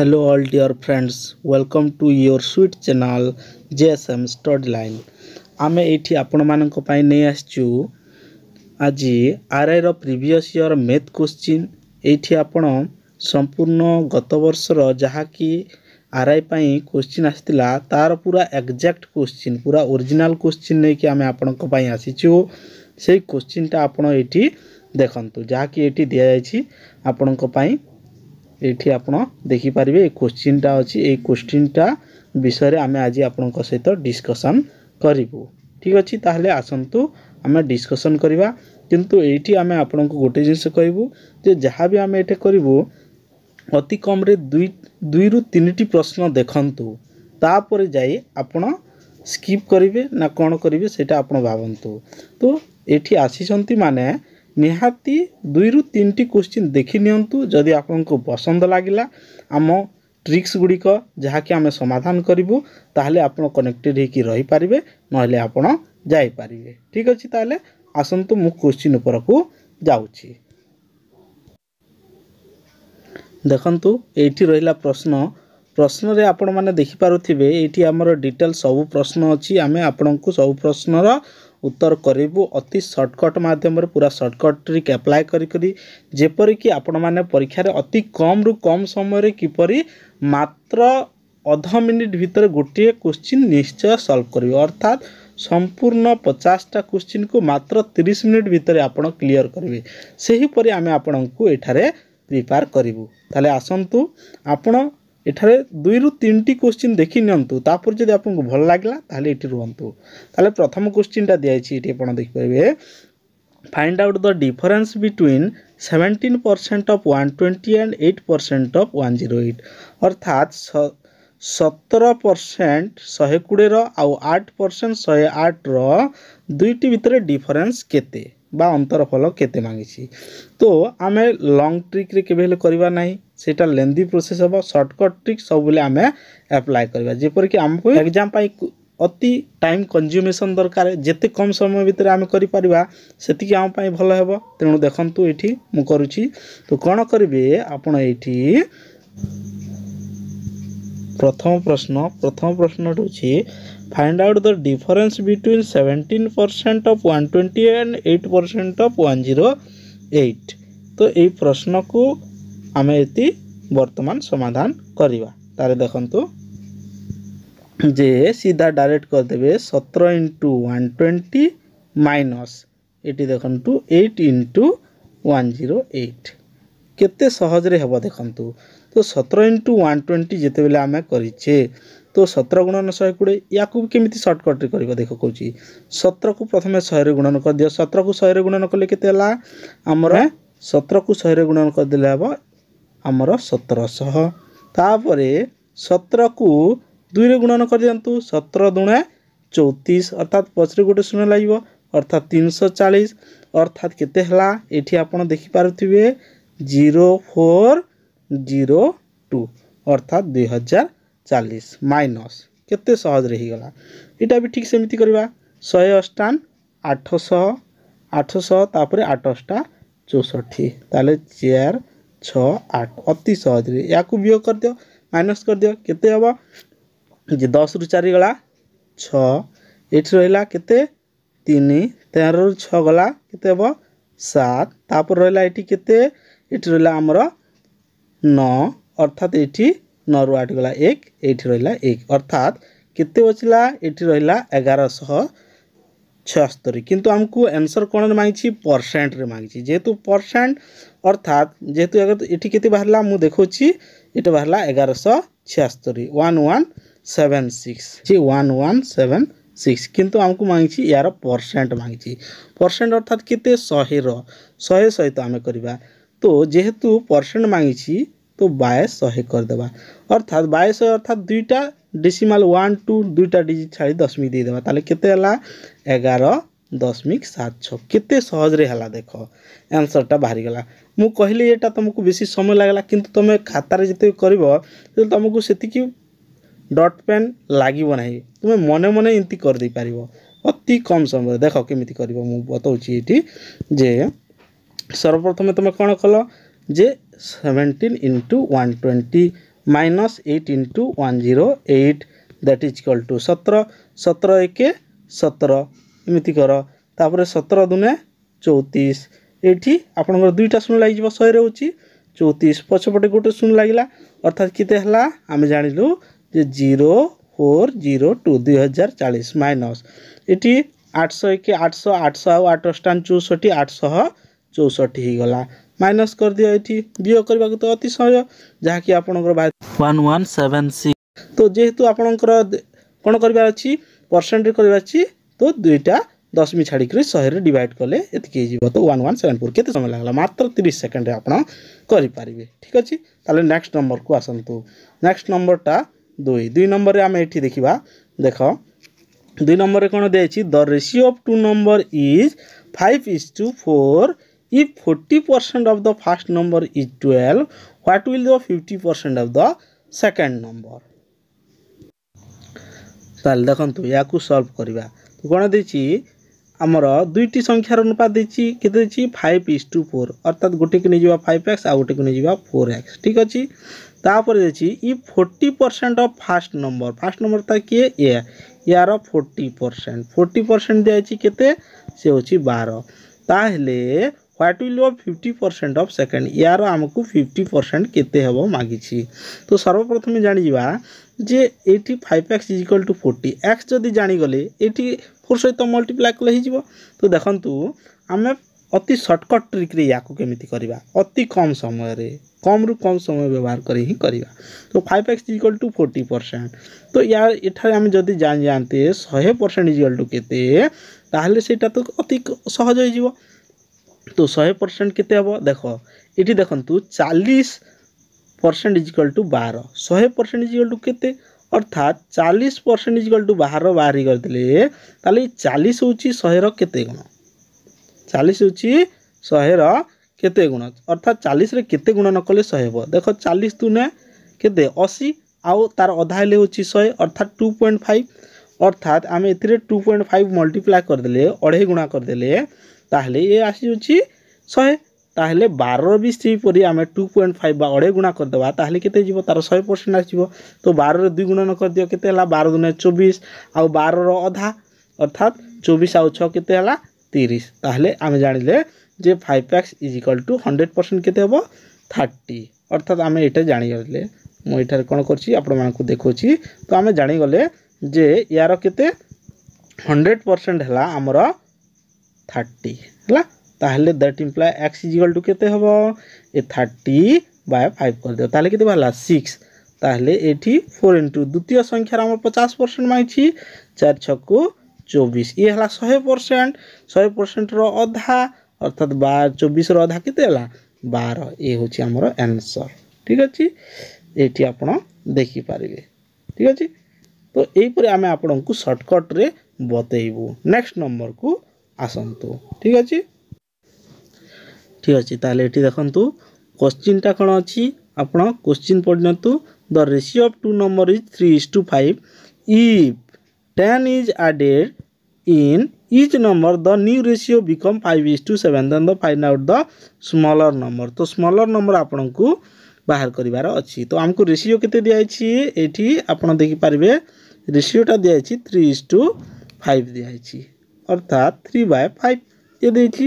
hello all dear friends welcome to your sweet channel jsm storyline ଆମେ ଏଇଠି ଆପଣମାନଙ୍କ ପାଇଁ ନେଇ ଆସିଛୁ ଆଜି ଆର୍ଆଇର ପ୍ରିଭିୟସ୍ ଇୟର୍ ମ୍ୟାଥ୍ କୋଶ୍ଚିନ୍ ଏଇଠି ଆପଣ ସମ୍ପୂର୍ଣ୍ଣ ଗତ ବର୍ଷର ଯାହାକି ଆର୍ଆଇ ପାଇଁ କୋଶ୍ଚିନ୍ ଆସିଥିଲା ତା'ର ପୁରା ଏକ୍ଜାକ୍ଟ କୋଶ୍ଚିନ୍ ପୁରା ଓରିଜିନାଲ୍ କୋଶ୍ଚିନ୍ ନେଇକି ଆମେ ଆପଣଙ୍କ ପାଇଁ ଆସିଛୁ ସେଇ କୋଶ୍ଚିନ୍ଟା ଆପଣ ଏଇଠି ଦେଖନ୍ତୁ ଯାହାକି ଏଇଠି ଦିଆଯାଇଛି ଆପଣଙ୍କ ପାଇଁ ଏଇଠି ଆପଣ ଦେଖିପାରିବେ ଏ କୋଶ୍ଚିନ୍ଟା ଅଛି ଏଇ କୋଶ୍ଚିନ୍ଟା ବିଷୟରେ ଆମେ ଆଜି ଆପଣଙ୍କ ସହିତ ଡିସ୍କସନ୍ କରିବୁ ଠିକ୍ ଅଛି ତାହେଲେ ଆସନ୍ତୁ ଆମେ ଡିସ୍କସନ୍ କରିବା କିନ୍ତୁ ଏଇଠି ଆମେ ଆପଣଙ୍କୁ ଗୋଟେ ଜିନିଷ କହିବୁ ଯେ ଯାହା ବି ଆମେ ଏଠି କରିବୁ ଅତି କମ୍ରେ ଦୁଇ ଦୁଇରୁ ତିନିଟି ପ୍ରଶ୍ନ ଦେଖନ୍ତୁ ତାପରେ ଯାଇ ଆପଣ ସ୍କିପ୍ କରିବେ ନା କ'ଣ କରିବେ ସେଇଟା ଆପଣ ଭାବନ୍ତୁ ତ ଏଠି ଆସିଛନ୍ତି ମାନେ ନିହାତି ଦୁଇରୁ ତିନିଟି କୋଶ୍ଚିନ୍ ଦେଖିନିଅନ୍ତୁ ଯଦି ଆପଣଙ୍କୁ ପସନ୍ଦ ଲାଗିଲା ଆମ ଟ୍ରିକ୍ସ ଗୁଡ଼ିକ ଯାହାକି ଆମେ ସମାଧାନ କରିବୁ ତାହେଲେ ଆପଣ କନେକ୍ଟେଡ଼ ହୋଇକି ରହିପାରିବେ ନହେଲେ ଆପଣ ଯାଇପାରିବେ ଠିକ୍ ଅଛି ତାହେଲେ ଆସନ୍ତୁ ମୁଁ କୋଶ୍ଚିନ୍ ଉପରକୁ ଯାଉଛି ଦେଖନ୍ତୁ ଏଇଠି ରହିଲା ପ୍ରଶ୍ନ ପ୍ରଶ୍ନରେ ଆପଣମାନେ ଦେଖିପାରୁଥିବେ ଏଇଠି ଆମର ଡିଟେଲ୍ ସବୁ ପ୍ରଶ୍ନ ଅଛି ଆମେ ଆପଣଙ୍କୁ ସବୁ ପ୍ରଶ୍ନର ଉତ୍ତର କରିବୁ ଅତି ସର୍ଟକଟ୍ ମାଧ୍ୟମରେ ପୁରା ସର୍ଟକଟ୍ ଟ୍ରିକ୍ ଆପ୍ଲାଏ କରିକରି ଯେପରିକି ଆପଣମାନେ ପରୀକ୍ଷାରେ ଅତି କମ୍ରୁ କମ୍ ସମୟରେ କିପରି ମାତ୍ର ଅଧ ମିନିଟ୍ ଭିତରେ ଗୋଟିଏ କୋଶ୍ଚିନ୍ ନିଶ୍ଚୟ ସଲ୍ଭ କରିବେ ଅର୍ଥାତ୍ ସମ୍ପୂର୍ଣ୍ଣ ପଚାଶଟା କୋଶ୍ଚିନ୍କୁ ମାତ୍ର ତିରିଶ ମିନିଟ୍ ଭିତରେ ଆପଣ କ୍ଲିଅର୍ କରିବେ ସେହିପରି ଆମେ ଆପଣଙ୍କୁ ଏଠାରେ ପ୍ରିପେୟାର୍ କରିବୁ ତାହେଲେ ଆସନ୍ତୁ ଆପଣ ଏଠାରେ ଦୁଇରୁ ତିନିଟି କୋଶ୍ଚିନ୍ ଦେଖି ନିଅନ୍ତୁ ତାପରେ ଯଦି ଆପଣଙ୍କୁ ଭଲ ଲାଗିଲା ତାହେଲେ ଏଠି ରୁହନ୍ତୁ ତାହେଲେ ପ୍ରଥମ କୋଶ୍ଚିନ୍ଟା ଦିଆଯାଇଛି ଏଠି ଆପଣ ଦେଖିପାରିବେ find out the difference between seventeen percent of one twenty and eight percent of one zero eight অর্থাৎ সতের পরসেন্ট শহে কোড়ির আট পরসেন্ট শহে আটর দুইটি ভিতরে ডিফরেন্স কেতে ବା ଅନ୍ତର ଫଳ କେତେ ମାଗିଛି ତ ଆମେ ଲଙ୍ଗ୍ ଟ୍ରିକ୍ରେ କେବେ ହେଲେ କରିବା ନାହିଁ ସେଇଟା ଲେନ୍ଦି ପ୍ରୋସେସ୍ ହେବ ସର୍ଟକଟ୍ ଟ୍ରିକ୍ ସବୁବେଳେ ଆମେ ଆପ୍ଲାଏ କରିବା ଯେପରିକି ଆମକୁ ଏକ୍ଜାମ୍ ପାଇଁ ଅତି ଟାଇମ୍ କଞ୍ଜୁମେସନ୍ ଦରକାର ଯେତେ କମ୍ ସମୟ ଭିତରେ ଆମେ କରିପାରିବା ସେତିକି ଆମ ପାଇଁ ଭଲ ହେବ ତେଣୁ ଦେଖନ୍ତୁ ଏଠି ମୁଁ କରୁଛି ତ କ'ଣ କରିବେ ଆପଣ ଏଇଠି ପ୍ରଥମ ପ୍ରଶ୍ନ ପ୍ରଥମ ପ୍ରଶ୍ନଟି ହେଉଛି find out the difference between 17% of 120 and 8% of 108 তো এই প্রশ্নকু আমি এটি বর্তমান সমাধান করিবা তাহলে দেখন্তু যে সিধা ডাইরেক্ট করদেবে সতেরো ইন্টু ওয়ান টোয়েন্টি মাইনস এটি দেখন্তু eight into one zero eight কেতে সহজরে হব দেখন্তু তো সতেরো ইন্টু ওয়ান টোয়েন্টি যেতবেলে আমি করিছে ତ ସତର ଗୁଣନ ଶହେ କୋଡ଼ିଏ ୟାକୁ କେମିତି ସର୍ଟକଟ୍ରେ କରିବ ଦେଖ କହୁଛି ସତରକୁ ପ୍ରଥମେ ଶହେରେ ଗୁଣନ କରିଦିଅ ସତରକୁ ଶହେରେ ଗୁଣନ କଲେ କେତେ ହେଲା ଆମର ସତରକୁ ଶହେରେ ଗୁଣନ କରିଦେଲେ ହେବ ଆମର ସତରଶହ ତାପରେ ସତରକୁ ଦୁଇରେ ଗୁଣନ କରିଦିଅନ୍ତୁ ସତର ଦୁଣେ ଚଉତିଶ ଅର୍ଥାତ୍ ପଛରେ ଗୋଟେ ଶୂନ ଲାଗିବ ଅର୍ଥାତ୍ ତିନିଶହ ଚାଳିଶ ଅର୍ଥାତ୍ କେତେ ହେଲା ଏଠି ଆପଣ ଦେଖିପାରୁଥିବେ ଜିରୋ ଫୋର୍ ଜିରୋ ଟୁ ଅର୍ଥାତ୍ ଦୁଇ ହଜାର ଚାଳିଶ ମାଇନସ୍ କେତେ ସହଜରେ ହେଇଗଲା ଏଇଟା ବି ଠିକ୍ ସେମିତି କରିବା ଶହେ ଅଷ୍ଟାନ ଆଠଶହ ଆଠଶହ ତାପରେ ଆଠ ଅଷ୍ଟା ଚଉଷଠି ତାହେଲେ ଚାର ଛଅ ଆଠ ଅତି ସହଜରେ ୟାକୁ ବିୟୋଗ କରିଦିଅ ମାଇନସ୍ କରିଦିଅ କେତେ ହେବ ଯେ ଦଶରୁ ଚାରି ଗଲା ଛଅ ଏଠି ରହିଲା କେତେ ତିନି ତେରରୁ ଛଅ ଗଲା କେତେ ହେବ ସାତ ତାପରେ ରହିଲା ଏଠି କେତେ ଏଠି ରହିଲା ଆମର ନଅ ଅର୍ଥାତ୍ ଏଠି ନଅରୁ ଆଠ ଗଲା ଏକ ଏଇଠି ରହିଲା ଏକ ଅର୍ଥାତ୍ କେତେ ବଚିଲା ଏଇଠି ରହିଲା ଏଗାରଶହ ଛଅସ୍ତରୀ କିନ୍ତୁ ଆମକୁ ଆନ୍ସର୍ କ'ଣରେ ମାଗିଛି ପରସେଣ୍ଟରେ ମାଗିଛି ଯେହେତୁ ପରସେଣ୍ଟ ଅର୍ଥାତ୍ ଯେହେତୁ ଏଠି କେତେ ବାହାରିଲା ମୁଁ ଦେଖାଉଛି ଏଇଟା ବାହାରିଲା ଏଗାରଶହ ଛଅସ୍ତରୀ ୱାନ୍ ୱାନ୍ ସେଭେନ୍ ସିକ୍ସ ଜି ୱାନ୍ ୱାନ୍ ସେଭେନ୍ ସିକ୍ସ କିନ୍ତୁ ଆମକୁ ମାଗିଛି ଏହାର ପରସେଣ୍ଟ ମାଗିଛି ପରସେଣ୍ଟ ଅର୍ଥାତ୍ କେତେ ଶହେର ଶହେ ସହିତ ଆମେ କରିବା ତ ଯେହେତୁ ପରସେଣ୍ଟ ମାଗିଛି তো বায়াস শহে କରିଦେବା অর্থাৎ বায়াস শহে অর্থাৎ দুইটা ডেসিমাল ওয়ান টু দুইটা ডিজিট ছাড়ি দশমিক ଦେଇଦେବା ତାହେଲେ କେତେ ହେଲା ଏଗାର দশমিক সাত ছ কেতে সহজরে হলা দেখ আনসরটা বাহারি গলা মু কহিলি এটা তোমাকে বেশি সময় লাগলা কিন্তু তুমি খাতারে যেতে করিব তোমাকে সেতিকি ডট পেন লাগিব না তুমি মনে মনে এমতি করে দেই পারিব অতি কম সময় দেখ কেমিতি করিব মু বতাউছি এটি যে সর্বপ্রথমে তুমি কোন কল যে 17 into 120 minus 8 into 108 that is equal to 17 17 একে 17 এমিতি কর তাপরে 17 দুনে 34 এটি আপনার দুইটা শূন্য লাগিব শহে রয়েছে চৌত্রিশ পছপটে গোটে শূন্য লাগিলা অর্থাৎ কেতে হলা আমি জাঁলু যে জিরো ফোর জিরো টু দুই হাজার চাশ মাইনস এটি আটশো একে আটশো আটশো আটষ্টান চৌষঠি আটশহ চৌষঠি হয়ে গলা ମାଇନସ୍ କରିଦିଅ ଏଠି ବିୟ କରିବାକୁ ତ ଅତି ସହଜ ଯାହାକି ଆପଣଙ୍କର ୱାନ୍ ୱାନ୍ ସେଭେନ୍ ସିକ୍ସ ତ ଯେହେତୁ ଆପଣଙ୍କର କ'ଣ କରିବାର ଅଛି ପରସେଣ୍ଟରେ କରିବାର ଅଛି ତ ଦୁଇଟା ଦଶମୀ ଛାଡ଼ିକରି ଶହେରେ ଡିଭାଇଡ଼ କଲେ ଏତିକି ହେଇଯିବ ତ ୱାନ୍ ୱାନ୍ ସେଭେନ୍ ଫୋର୍ କେତେ ସମୟ ଲାଗିଲା ମାତ୍ର ତିରିଶ ସେକେଣ୍ଡରେ ଆପଣ କରିପାରିବେ ଠିକ୍ ଅଛି ତାହେଲେ ନେକ୍ସଟ ନମ୍ବରକୁ ଆସନ୍ତୁ ନେକ୍ସଟ ନମ୍ବରଟା ଦୁଇ ଦୁଇ ନମ୍ବରରେ ଆମେ ଏଠି ଦେଖିବା ଦେଖ ଦୁଇ ନମ୍ବରରେ କ'ଣ ଦିଆଯାଇଛି the ratio of two number is five is two four If 40% of the first number is 12, what will the 50% of the second number? তাহলে দেখন্তু ইয়াকু সলভ করিবা তো কোন দেছি আমার দুইটি সংখ্যার অনুপাত দিয়েছি কেতে দিয়েছি ফাইভ ইস টু ফোর অর্থাৎ গোটিকে নিয়ে যা ফাইভ এক্স আউ গোটিকে নিয়ে যা ফোর এক্স ঠিক আছে তাপরে দিয়েছি ই forty percent of first number first number তা কি এ ইয়ার ফোর্টি পরসেন্ট ফোর্টি পরসেন্ট দিয়েছি কেতে সে হচ্ছে বার তাহলে ହ୍ୱାଟ୍ ୱିଲ୍ ହେବ ଫିଫ୍ଟି ପରସେଣ୍ଟ ଅଫ୍ ସେକେଣ୍ଡ ଏହାର ଆମକୁ ଫିଫ୍ଟି ପରସେଣ୍ଟ କେତେ ହେବ ମାଗିଛି ତ ସର୍ବପ୍ରଥମେ ଜାଣିଯିବା ଯେ ଏଇଠି five x is equal to forty x ଯଦି ଜାଣିଗଲେ ଏଇଠି ଫୋର୍ ସହିତ ମଲ୍ଟିପ୍ଲାଏ କଲେ ହେଇଯିବ ତ ଦେଖନ୍ତୁ ଆମେ ଅତି ସର୍ଟକଟ୍ ଟ୍ରିକ୍ରେ ୟାକୁ କେମିତି କରିବା ଅତି କମ୍ ସମୟରେ କମ୍ରୁ କମ୍ ସମୟ ବ୍ୟବହାର କରି ହିଁ କରିବା ତ five x is equal to forty percent ତ ୟା ଏଠାରେ ଆମେ ଯଦି ଜାଣି ଯାଆନ୍ତେ ଶହେ ପରସେଣ୍ଟ ଇଜିକାଲ୍ ଟୁ କେତେ ତାହେଲେ ସେଇଟା ତ ଅତି ସହଜ ହେଇଯିବ তো শহে পরসেন্ট কেতে হব দেখ এটি দেখুন চালিশ পরসেন্ট ইজিকাল টু বার শহে পরসেন্ট ইজিকাল টু কেতে অর্থাৎ চালিশ পরসেন্ট ইজিকাল টু বার বাহারি করে তাহলে এই চালিশ হচ্ছে শহের কেতে গুণ চালিশ হচ্ছে শহের কেতে গুণ অর্থাৎ চালিশে কেতে গুণ নকলে শহে হব দেখ চালিশ দুনে কেতে অশী আও তার অধা হলে হচ্ছে শহে অর্থাৎ টু পয়েন্ট ফাইভ অর্থাৎ আমি এতে টু পয়েন্ট ফাইভ মল্টিপ্লাই করেদেলে অঢ়াই গুণা করেদেলে ତାହେଲେ ଏ ଆସିଯାଉଛି ଶହେ ତାହେଲେ ବାରର ବି ସେହିପରି ଆମେ ଟୁ ପଏଣ୍ଟ ଫାଇଭ୍ ବା ଅଢ଼େଇ ଗୁଣା କରିଦେବା ତାହେଲେ କେତେ ଯିବ ତା'ର ଶହେ ପରସେଣ୍ଟ ଆସିଯିବ ତ ବାରରେ ଦୁଇ ଗୁଣନ କରିଦିଅ କେତେ ହେଲା ବାର ଦୁନିଆ ଚବିଶ ଆଉ ବାରର ଅଧା ଅର୍ଥାତ୍ ଚବିଶ ଆଉ ଛଅ କେତେ ହେଲା ତିରିଶ ତାହେଲେ ଆମେ ଜାଣିଲେ ଯେ ଫାଇଭ୍ ପ୍ୟାକ୍ସ is equal to hundred percent କେତେ ହେବ ଥାର୍ଟି ଅର୍ଥାତ୍ ଆମେ ଏଇଟା ଜାଣିଗଲେ ମୁଁ ଏଠାରେ କ'ଣ କରିଛି ଆପଣମାନଙ୍କୁ ଦେଖାଉଛି ତ ଆମେ ଜାଣିଗଲେ ଯେ ଏହାର କେତେ ହଣ୍ଡ୍ରେଡ଼ ପରସେଣ୍ଟ ହେଲା ଆମର থার্টি ହେଲା ତାହେଲେ that imply x is equal to କେତେ ହେବ ଏ ଥାର୍ଟି ବାଏ ଫାଇଭ୍ କରିଦେବ ତାହେଲେ କେତେ ବାହାରିଲା ସିକ୍ସ ତାହେଲେ ଏଠି ଫୋର୍ ଇଣ୍ଟୁ ଦ୍ୱିତୀୟ ସଂଖ୍ୟାର ଆମର ପଚାଶ ପରସେଣ୍ଟ ମାଗିଛି ଚାରି ଛଅକୁ ଚବିଶ ଇଏ ହେଲା ଶହେ ପରସେଣ୍ଟ ଶହେ ପରସେଣ୍ଟର ଅଧା ଅର୍ଥାତ୍ ବାର ଚବିଶର ଅଧା କେତେ ହେଲା ବାର ଏ ହେଉଛି ଆମର ଆନ୍ସର୍ ଠିକ୍ ଅଛି ଏଠି ଆପଣ ଦେଖିପାରିବେ ଠିକ୍ ଅଛି ତ ଏହିପରି ଆମେ ଆପଣଙ୍କୁ ସର୍ଟକଟ୍ରେ ବତେଇବୁ ନେକ୍ସଟ ନମ୍ବରକୁ ଆସନ୍ତୁ ଠିକ୍ ଅଛି ଠିକ୍ ଅଛି ତାହେଲେ ଏଠି ଦେଖନ୍ତୁ କୋଶ୍ଚିନ୍ଟା କ'ଣ ଅଛି ଆପଣ କୋଶ୍ଚିନ୍ ପଢ଼ିନିଅନ୍ତୁ the ratio of two number is three is two five if ten is added in each number the new ratio become 5 is to 7 then the find out the smaller number तो smaller number आपको बाहर करिवार अछि तो हमको ratio केते दिया अछि एठी आपण देखि परबे रेशियोटा दिया अछि 3 is to 5 दिया अछि অর্থাৎ থ্রি বাই ফাইভ দিয়ে দিয়েছি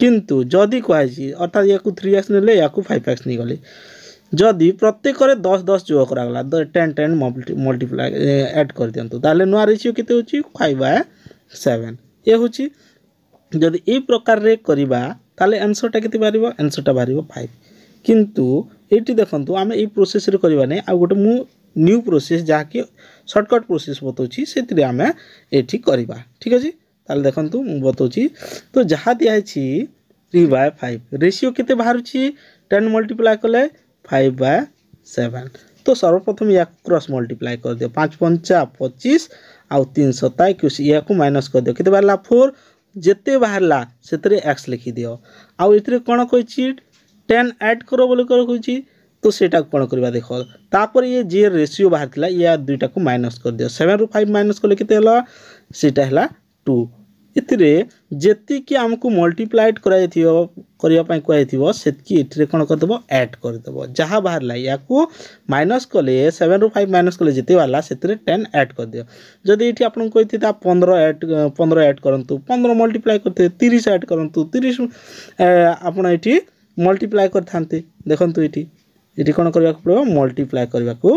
কিন্তু যদি কুহাইছি অর্থাৎ ইয়াকু থ্রি এক্স নেলে ইয়াকু ফাইভ এক্স নিয়ে যদি প্রত্যেকরে দশ দশ যোগ করাগলা টেন টেন মল্টিপ্লাই এড করে দিও তাহলে নূয়া রেসিও কেতে হচ্ছে ফাইভ বাই সেভেন এ হচ্ছে যদি এই প্রকারে করা তাহলে আনসরটা কেতে বাহার আনসরটা বাহার ফাইভ কিন্তু এইটি দেখুন আমি এই প্রোসেসরে করা নাই আউ গোটে মু নিউ প্রোসেস যাকে সর্টকট প্রোসেস বতাউছি সেটি আমি এটি করা ঠিক আছে ତାହେଲେ ଦେଖନ୍ତୁ ମୁଁ ବତାଉଛି ତ ଯାହା ଦିଆହେଇଛି ଥ୍ରୀ ବାଏ ଫାଇଭ୍ ରେସିଓ କେତେ ବାହାରୁଛି ଟେନ୍ ମଲ୍ଟିପ୍ଲାଏ କଲେ ଫାଇଭ୍ ବାଏ ସେଭେନ୍ ତ ସର୍ବପ୍ରଥମ ୟାକୁ କ୍ରସ୍ ମଲ୍ଟିପ୍ଲାଏ କରିଦିଅ ପାଞ୍ଚ ପଞ୍ଚା ପଚିଶ ଆଉ ତିନି ଶତା ଏକୋଇଶ ଏହାକୁ ମାଇନସ୍ କରିଦିଅ କେତେ ବାହାରିଲା ଫୋର୍ ଯେତେ ବାହାରିଲା ସେଥିରେ ଏକ୍ସ ଲେଖିଦିଅ ଆଉ ଏଥିରେ କ'ଣ କହିଛି ଟେନ୍ ଆଡ଼୍ କର ବୋଲି କହିଛି ତ ସେଇଟାକୁ କ'ଣ କରିବା ଦେଖ ତାପରେ ଇଏ ଯିଏ ରେସିଓ ବାହାରିଥିଲା ଇଏ ଦୁଇଟାକୁ ମାଇନସ୍ କରିଦିଅ ସେଭେନ୍ରୁ ଫାଇଭ୍ ମାଇନସ୍ କଲେ କେତେ ହେଲା ସେଇଟା ହେଲା ଟୁ ଏଥିରେ ଯେତିକି ଆମକୁ ମଲ୍ଟିପ୍ଲାଏଡ଼୍ କରାଯାଇଥିବ କରିବା ପାଇଁ କୁହାଯାଇଥିବ ସେତିକି ଏଥିରେ କ'ଣ କରିଦେବ ଆଡ଼୍ କରିଦେବ ଯାହା ବାହାରିଲା ୟାକୁ ମାଇନସ୍ କଲେ ସେଭେନ୍ରୁ ଫାଇଭ୍ ମାଇନସ୍ କଲେ ଯେତେ ବାହାରିଲା ସେଥିରେ ଟେନ୍ ଆଡ଼୍ କରିଦିଅ ଯଦି ଏଠି ଆପଣଙ୍କୁ କହିଥିବେ ପନ୍ଦର ଆଡ଼୍ ପନ୍ଦର ଆଡ଼୍ କରନ୍ତୁ ପନ୍ଦର ମଲ୍ଟିପ୍ଲାଏ କରିଥିବେ ତିରିଶ ଆଡ଼୍ କରନ୍ତୁ ତିରିଶ ଆପଣ ଏଠି ମଲ୍ଟିପ୍ଲାଏ କରିଥାନ୍ତେ ଦେଖନ୍ତୁ ଏଠି ଏଠି କ'ଣ କରିବାକୁ ପଡ଼ିବ ମଲ୍ଟିପ୍ଲାଏ କରିବାକୁ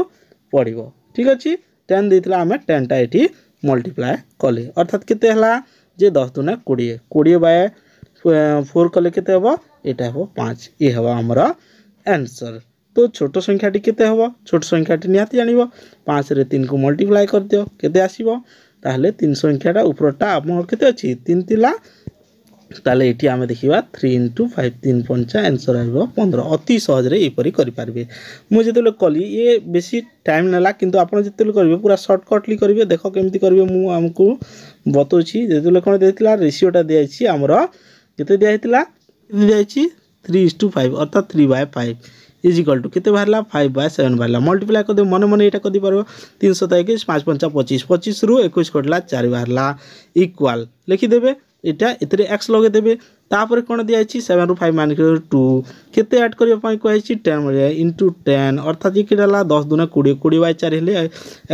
ପଡ଼ିବ ଠିକ୍ ଅଛି ଟେନ୍ ଦେଇଥିଲା ଆମେ ଟେନ୍ଟା ଏଠି ମଲ୍ଟିପ୍ଲାଏ କଲେ ଅର୍ଥାତ୍ କେତେ ହେଲା ଯେ ଦଶ ଦୁନା କୋଡ଼ିଏ କୋଡ଼ିଏ ବାଏ ଫୋର୍ କଲେ କେତେ ହେବ ଏଇଟା ହେବ ପାଞ୍ଚ ଇଏ ହେବ ଆମର ଆନ୍ସର୍ ତ ଛୋଟ ସଂଖ୍ୟାଟି କେତେ ହେବ ଛୋଟ ସଂଖ୍ୟାଟି ନିହାତି ଜାଣିବ ପାଞ୍ଚରେ ତିନିକୁ ମଲ୍ଟିପ୍ଲାଏ କରିଦିଅ କେତେ ଆସିବ ତାହେଲେ ତିନି ସଂଖ୍ୟାଟା ଉପରଟା ଆପଣଙ୍କର କେତେ ଅଛି ତିନି ଥିଲା ତାହେଲେ ଏଠି ଆମେ ଦେଖିବା ଥ୍ରୀ ଇଣ୍ଟୁ ଫାଇଭ୍ ତିନି ପଞ୍ଚା ଆନ୍ସର୍ ହେବ ପନ୍ଦର ଅତି ସହଜରେ ଏହିପରି କରିପାରିବେ ମୁଁ ଯେତେବେଳେ କଲି ଇଏ ବେଶୀ ଟାଇମ୍ ନେଲା କିନ୍ତୁ ଆପଣ ଯେତେବେଳେ କରିବେ ପୁରା ସର୍ଟକଟ୍ଲି କରିବେ ଦେଖ କେମିତି କରିବେ ମୁଁ ଆମକୁ ବତାଉଛି ଯେତେବେଳେ କ'ଣ ଦେଇଥିଲା ରେସିଓଟା ଦିଆଯାଇଛି ଆମର କେତେ ଦିଆହେଇଥିଲା କେତେ ଦିଆହେଇଛି থ্রি ইস টু ফাইভ অর্থাৎ three by five is equal to কেতে বাহারা ফাইভ বাই সেভেন বাহারা মল্টিপ্লাই করে মনে মনে এটা করে পাব তিনশত একুশ পাঁচ পঞ্চা পঁচিশ পঁচিশ রু একুশ কটলা চারি বাহারা ইকুয়াল লিখিদেবে এটা এতে এক্স লগাই দেবে তাপরে কোণ দিয়া হয়েছে সেভেন রু ফাইভ মাইনাস টু কেতে আড করা কুহাইছি টেন ইন্টু টেন অর্থাৎ ইয়ে কেটে হল দশ দুনা কোড়িয়ে কোড়িয়ে বাই চারি হলে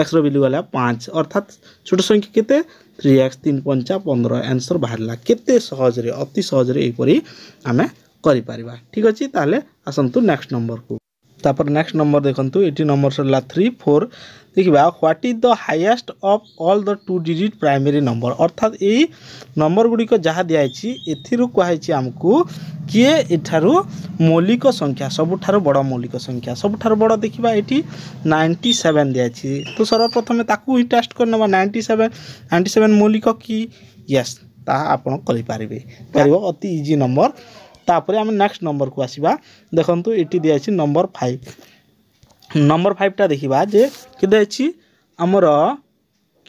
এক্সর ভ্যালু গলা পাঁচ অর্থাৎ ছোট সংখ্যা কেতে থ্রি এক্স তিন পঞ্চা পনেরো আনসর বাহারা কেতে সহজরে অতি সহজরে এইপরি আমি କରିପାରିବା ଠିକ୍ ଅଛି ତାହେଲେ ଆସନ୍ତୁ ନେକ୍ସଟ ନମ୍ବରକୁ ତାପରେ ନେକ୍ସଟ ନମ୍ବର ଦେଖନ୍ତୁ ଏଠି ନମ୍ବର ସରିଲା ଥ୍ରୀ ଫୋର୍ ଦେଖିବା what is the highest of all the two digit primary number ଅର୍ଥାତ୍ ଏଇ ନମ୍ବର ଗୁଡ଼ିକ ଯାହା ଦିଆହେଇଛି ଏଥିରୁ କୁହାହେଇଛି ଆମକୁ କିଏ ଏଠାରୁ ମୌଳିକ ସଂଖ୍ୟା ସବୁଠାରୁ ବଡ଼ ମୌଳିକ ସଂଖ୍ୟା ସବୁଠାରୁ ବଡ଼ ଦେଖିବା ଏଠି ନାଇଣ୍ଟି ସେଭେନ୍ ଦିଆହେଇଛି ତ ସର୍ବପ୍ରଥମେ ତାକୁ ହିଁ ଟେଷ୍ଟ କରିନେବା ନାଇଣ୍ଟି ସେଭେନ୍ ନାଇଣ୍ଟି ସେଭେନ୍ ମୌଳିକ କି ୟେସ୍ ତାହା ଆପଣ କରିପାରିବେ ପାରିବ ଅତି ଇଜି ନମ୍ବର ତାପରେ ଆମେ ନେକ୍ସଟ ନମ୍ବରକୁ ଆସିବା ଦେଖନ୍ତୁ ଏଠି ଦିଆହେଇଛି ନମ୍ବର ଫାଇଭ୍ ନମ୍ବର ଫାଇଭଟା ଦେଖିବା ଯେ କେତେ ଅଛି ଆମର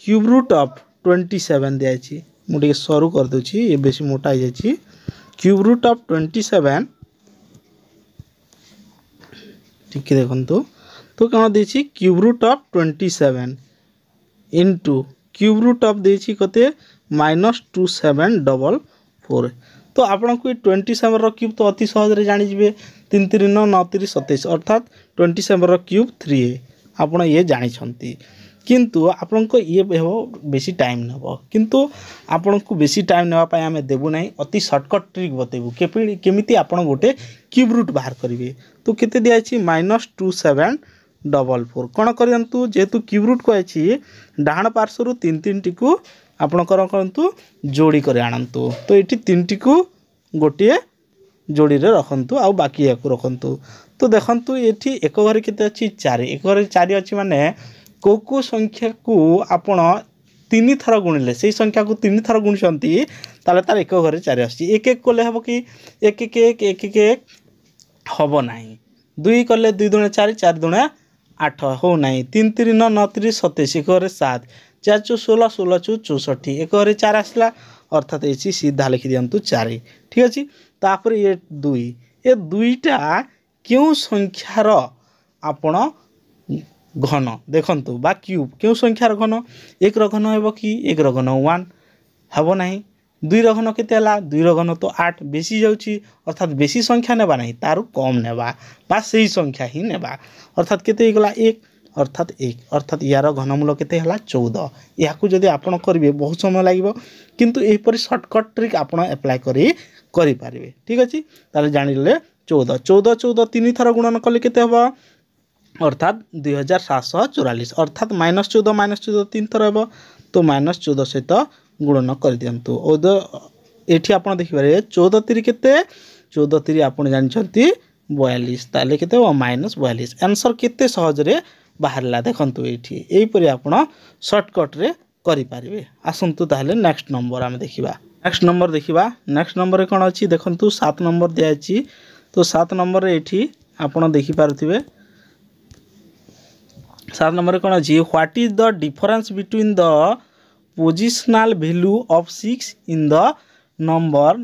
cube root of twenty seven ଦିଆଯାଇଛି ମୁଁ ଟିକେ ସରୁ କରିଦେଉଛି ଏ ବେଶୀ ମୋଟା ହେଇଯାଇଛି cube root of twenty seven ଟିକେ ଦେଖନ୍ତୁ ତ କ'ଣ দিয়েছি cube root of twenty seven into cube root of দিয়েছি কতে minus two seven double four তো আপনার এই টোয়েন্টি সেভেনর কিউব তো অতি সহজে জাঁয়ে তিন তিন ন তিরিশ সতেইশ অর্থাৎ ଟ୍ୱେଣ୍ଟି ସେଭେନ୍ର କ୍ୟୁବ୍ ଥ୍ରୀ ଏ ଆପଣ ଇଏ ଜାଣିଛନ୍ତି କିନ୍ତୁ ଆପଣଙ୍କ ଇଏ ହେବ ବେଶୀ ଟାଇମ୍ ନେବ କିନ୍ତୁ ଆପଣଙ୍କୁ ବେଶୀ ଟାଇମ୍ ନେବା ପାଇଁ ଆମେ ଦେବୁ ନାହିଁ ଅତି ସର୍ଟକଟ୍ ଟ୍ରିକ୍ ବତେଇବୁ କେବେ କେମିତି ଆପଣ ଗୋଟେ କ୍ୟୁବ୍ ରୁଟ୍ ବାହାର କରିବେ ତ କେତେ ଦିଆହେଇଛି minus two seven double four କ'ଣ କରନ୍ତୁ ଯେହେତୁ କ୍ୟୁବ୍ ରୁଟ୍ କୁହାଯାଇଛି ଡାହାଣ ପାର୍ଶ୍ୱରୁ ତିନି ତିନିଟିକୁ ଆପଣ କ'ଣ କରନ୍ତୁ ଯୋଡ଼ି କରି ଆଣନ୍ତୁ ତ ଏଠି ତିନିଟିକୁ ଗୋଟିଏ ଯୋଡ଼ିରେ ରଖନ୍ତୁ ଆଉ ବାକି ଏହାକୁ ରଖନ୍ତୁ তো ଦେଖନ୍ତୁ ଏଠି ଏକ ଘରେ କେତେ ଅଛି ଚାରି ଏକ ଘରେ ଚାରି ଅଛି ମାନେ କେଉଁ କେଉଁ ସଂଖ୍ୟାକୁ ଆପଣ ତିନି ଥର ଗୁଣିଲେ ସେଇ ସଂଖ୍ୟାକୁ ତିନି ଥର ଗୁଣିଛନ୍ତି ତାହେଲେ ତା'ର ଏକ ଘରେ ଚାରି ଆସୁଛି ଏକ ଏକ କଲେ ହେବ କି ଏକ ଏକ ଏକ ଏକ ଏକ ଏକ ହେବ ନାହିଁ ଦୁଇ କଲେ ଦୁଇ ଦୁଣେ ଚାରି ଚାରି ଦୁଣେ ଆଠ ହଉ ନାହିଁ ତିନି ତିନି ନଅ ନଅ ତିରିଶ ସତେଇଶ ଏକ ଘରେ ସାତ ଚାରି ଚଉ ଷୋହଳ ଷୋହଳ ଚଉ ଚଉଷଠି ଏକ ଘରେ ଚାରି ଆସିଲା ଅର୍ଥାତ୍ ଏଇଛି ସିଧା ଲେଖିଦିଅନ୍ତୁ ଚାରି ଠିକ୍ ଅଛି ତାପରେ ଏ ଦୁଇ ଏ ଦୁଇଟା କେଉଁ ସଂଖ୍ୟାର ଆପଣ ଘନ ଦେଖନ୍ତୁ ବା କ୍ୟୁବ୍ କେଉଁ ସଂଖ୍ୟାର ଘନ ଏକର ଘନ ହେବ କି ଏକର ଘନ ୱାନ୍ ହେବ ନାହିଁ ଦୁଇର ଘନ କେତେ ହେଲା ଦୁଇର ଘନ ତ ଆଠ ବେଶୀ ଯାଉଛି ଅର୍ଥାତ୍ ବେଶୀ ସଂଖ୍ୟା ନେବା ନାହିଁ ତାରୁ କମ୍ ନେବା ବା ସେଇ ସଂଖ୍ୟା ହିଁ ନେବା ଅର୍ଥାତ୍ କେତେ ହେଇଗଲା ଏକ ଅର୍ଥାତ୍ ଏକ ଅର୍ଥାତ୍ ଏହାର ଘନମୂଳ କେତେ ହେଲା ଚଉଦ ଏହାକୁ ଯଦି ଆପଣ କରିବେ ବହୁତ ସମୟ ଲାଗିବ କିନ୍ତୁ ଏହିପରି ସର୍ଟକଟ୍ ଟ୍ରିକ୍ ଆପଣ ଆପ୍ଲାଏ କରି କରିପାରିବେ ଠିକ୍ ଅଛି ତାହେଲେ ଜାଣିଲେ চৌদ চৌদ চৌদ তিন থর গুণন কলে কেতে হব অর্থাৎ দুই হাজার সাতশহ চৌরাল্লিশ অর্থাৎ মাইনস চৌদ মাইনস চৌদ তিন থর হব তো মাইনস চৌদ সহিত গুণন করে দিও এটি আপনার দেখিপারে চৌদ তিরি কেতে চৌদ তিরি আপনি জাঁচান বয়াল্লিশ তাহলে কেতে হব মাইনস বয়াল্লিশ আনসর কেতে সহজরে বাহারা দেখুন এইটি এইপরি আপনার সর্টকট্রে କରିପାରିବେ আসুন তাহলে নেক্সট নম্বর আমি দেখা নেক্সট নম্বর দেখা নেক্সট ନମ୍ବରରେ କ'ଣ ଅଛି দেখুন সাত নম্বর ଦିଆହେଇଛି তো সাত নম্বরে এটি ଆପଣ ଦେଖିପାରୁଥିବେ ସାତ ନମ୍ବରରେ କ'ଣ ଅଛି what is the difference between the positional value of six in the number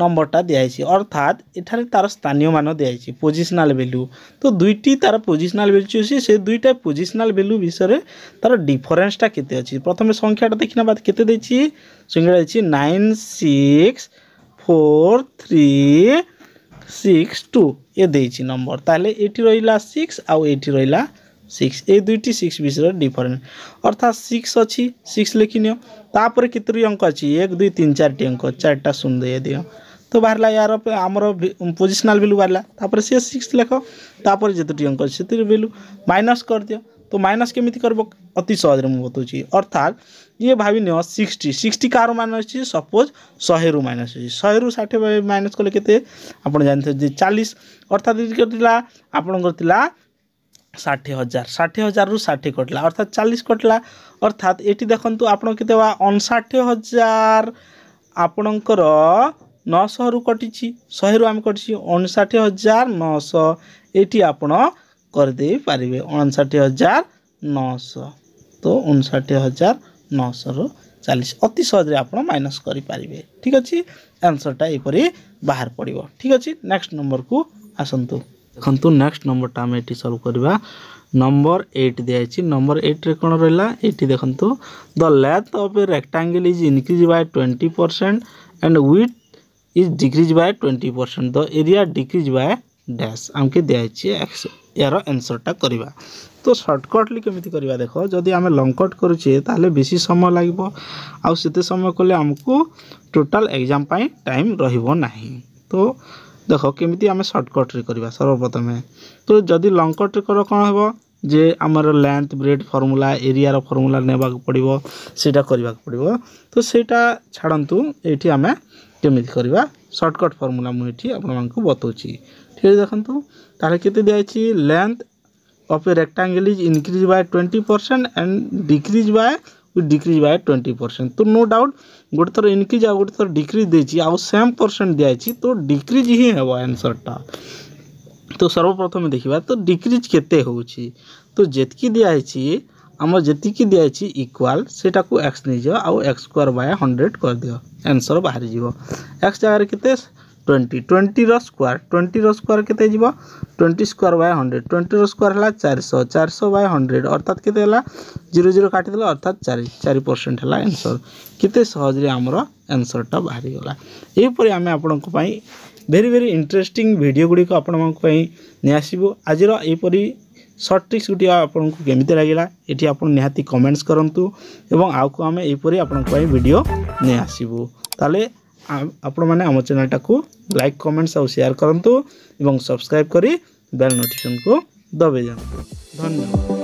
ନମ୍ବରଟା ଦିଆହେଇଛି ଅର୍ଥାତ୍ ଏଠାରେ ତା'ର ସ୍ଥାନୀୟ ମାନ ଦିଆହେଇଛି ପୋଜିସନାଲ୍ ଭ୍ୟାଲ୍ୟୁ ତ ଦୁଇଟି ତା'ର ପୋଜିସନାଲ୍ ଭ୍ୟାଲ୍ୟୁ ଅଛି ସେ ଦୁଇଟା ପୋଜିସନାଲ୍ ଭ୍ୟାଲ୍ୟୁ ବିଷୟରେ ତା'ର ଡିଫରେନ୍ସଟା କେତେ ଅଛି ପ୍ରଥମେ ସଂଖ୍ୟାଟା ଦେଖିନେବା କେତେ ଦେଇଛି ସଂଖ୍ୟାଟା ଦେଇଛି nine six four three six two এ দিয়েছি নম্বর তাহলে এটি রহিলা সিক্স আউ এটি রহিলা সিক্স এই দুইটি সিক্স বিষয়ের ডিফরেন্ট অর্থাৎ সিক্স অছি সিক্স লিখি নিও তাপরে কতটি অঙ্ক আছে এক দুই তিন চারটি অঙ্ক চারটা শূন্য দিয়ে দিও তো বাহারা ইয়ার আমার পজিশনাল ভ্যালু বাহারা তাপরে সি সিক্স লেখ তাপরে যেতটি অঙ্ক আছে সেতটি ভ্যালু মাইনস করে দিও তো মাইনাস কেমিতি করব অতি সহজে মু বতাউছি অর্থাৎ ইয়ে ভাবি নিও সিক্সটি সিক্সটি কার মাইনাস হচ্ছে সপোজ শহেরু মাইনাস হচ্ছে শহেরু ষাঠিয়ে মাইনাস কলে কেতে আপনার জানিথে যে চালিশ অর্থাৎ কেটলা আপনার লা ষাঠিয়ে হাজার ষাঠিয়ে হাজারু ষাঠিয়ে কটলা অর্থাৎ চালিশ কটলা অর্থাৎ এটি দেখুন আপনার কেতে অনষাঠিয়ে হাজার আপনার নশহরু কটিছি শহেরু আমি কটিছি অনষাঠিয়ে হাজার নশহ এটি আপনার କରିଦେଇପାରିବେ ଅଣଷଠି ହଜାର ନଅଶହ ତ ଅଣଷଠି ହଜାର ନଅଶହରୁ ଚାଳିଶ ଅତି ସହଜରେ ଆପଣ ମାଇନସ୍ କରିପାରିବେ ଠିକ୍ ଅଛି ଆନ୍ସର୍ଟା ଏହିପରି ବାହାର ପଡ଼ିବ ଠିକ୍ ଅଛି ନେକ୍ସଟ ନମ୍ବରକୁ ଆସନ୍ତୁ ଦେଖନ୍ତୁ ନେକ୍ସଟ ନମ୍ବରଟା ଆମେ ଏଠି ସଲ୍ଭ କରିବା ନମ୍ବର ଏଇଟ୍ ଦିଆଯାଇଛି ନମ୍ବର ଏଇଟ୍ରେ କ'ଣ ରହିଲା ଏଇଠି ଦେଖନ୍ତୁ the length of a rectangle is increase by twenty percent and width is decrease by twenty percent the area decrease by dash আমাকে দিয়েছে এর আনসরটা করা তো সর্টকটলি কেমিতি করা দেখ যদি আমি লংকট করুছে তাহলে বেশি সময় লাগব আতে সময় কলে আমি টোটাল এক্সাম পাই টাইম রহব না তো দেখ কেমিতি আমি সর্টকট্রে করা সর্বপ্রথমে তো যদি লংকট্রে কর কম হব যে আমার লেন্থ ব্রেড ফর্মুলা এরিয়ার ফর্মুলা নেওয়া পড়ব সেটা করা পড়ব তো সেটা ছাড়তু এটি আমি কেমিতি করা সর্টকট ফর্মুলা মু এটি আপনার বতাউছি সেটি ଦେଖନ୍ତୁ ତାହେଲେ କେତେ ଦିଆହେଇଛି length of a rectangle is increase by twenty percent and decrease by width decrease by twenty percent ତ ନୋ ଡାଉଟ୍ ଗୋଟେ ଥର ଇନକ୍ରିଜ୍ ଆଉ ଗୋଟେ ଥର ଡିକ୍ରିଜ୍ ଦେଇଛି ଆଉ ସେମ୍ ପରସେଣ୍ଟ ଦିଆହେଇଛି ତ ଡିକ୍ରିଜ୍ ହିଁ ହେବ ଆନ୍ସର୍ଟା ତ ସର୍ବପ୍ରଥମେ ଦେଖିବା ତ ଡିକ୍ରିଜ୍ କେତେ ହେଉଛି ତ ଯେତିକି ଦିଆହେଇଛି ଆମର ଯେତିକି ଦିଆହେଇଛି ଇକ୍ୱାଲ୍ ସେଇଟାକୁ ଏକ୍ସ ନେଇଯିବ ଆଉ ଏକ୍ସ ସ୍କୋୟାର୍ ବାଏ ହଣ୍ଡ୍ରେଡ଼ କରିଦିଅ ଆନ୍ସର୍ ବାହାରିଯିବ ଏକ୍ସ ଜାଗାରେ କେତେ ଟ୍ୱେଣ୍ଟି ଟ୍ୱେଣ୍ଟିର ସ୍କୋୟାର୍ ଟ୍ୱେଣ୍ଟିର ସ୍କୋୟାର୍ କେତେ ଯିବ ଟ୍ୱେଣ୍ଟି ସ୍କୋୟାର୍ ବାଏ ହଣ୍ଡ୍ରେଡ଼ ଟ୍ୱେଣ୍ଟିର ସ୍କୋୟାର୍ ହେଲା ଚାରିଶହ ଚାରିଶହ ବାଏ ହଣ୍ଡ୍ରେଡ଼ ଅର୍ଥାତ୍ କେତେ ହେଲା ଜିରୋ ଜିରୋ କାଟିଦେଲେ ଅର୍ଥାତ୍ ଚାରି ଚାରି ପରସେଣ୍ଟ ହେଲା ଆନ୍ସର୍ କେତେ ସହଜରେ ଆମର ଆନ୍ସର୍ଟା ବାହାରିଗଲା ଏହିପରି ଆମେ ଆପଣଙ୍କ ପାଇଁ ଭେରି ଭେରି ଇଣ୍ଟରେଷ୍ଟିଂ ଭିଡ଼ିଓ ଗୁଡ଼ିକ ଆପଣମାନଙ୍କ ପାଇଁ ନେଇଆସିବୁ ଆଜିର ଏହିପରି ସର୍ଟ ଟ୍ରିକ୍ସ ଗୋଟିଏ ଆପଣଙ୍କୁ କେମିତି ଲାଗିଲା ଏଠି ଆପଣ ନିହାତି କମେଣ୍ଟସ୍ କରନ୍ତୁ ଏବଂ ଆଉକୁ ଆମେ ଏହିପରି ଆପଣଙ୍କ ପାଇଁ ଭିଡ଼ିଓ ନେଇ ଆସିବୁ ତାହେଲେ ଆପଣମାନେ ଆମ ଚ୍ୟାନେଲ୍ଟାକୁ ଲାଇକ୍ କମେଣ୍ଟସ୍ ଆଉ ସେୟାର କରନ୍ତୁ ଏବଂ ସବସ୍କ୍ରାଇବ୍ କରି ବେଲ୍ ନୋଟିଫିକେସନ୍କୁ ଦବାଇ ଦିଅନ୍ତୁ ଧନ୍ୟବାଦ